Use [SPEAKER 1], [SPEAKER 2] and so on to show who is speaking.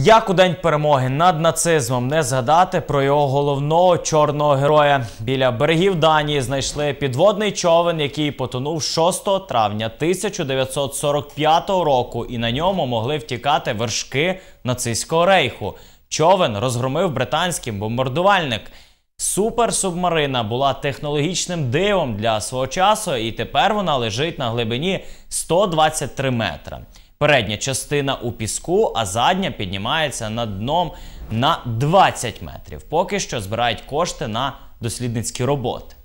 [SPEAKER 1] Як у день перемоги над нацизмом не згадати про його головного чорного героя? Біля берегів Данії знайшли підводний човен, який потонув 6 травня 1945 року, і на ньому могли втікати вершки нацистського рейху. Човен розгромив британський бомбардувальник. Суперсубмарина була технологічним дивом для свого часу, і тепер вона лежить на глибині 123 метра. Передня частина у піску, а задня піднімається над дном на 20 метрів. Поки що збирають кошти на дослідницькі роботи.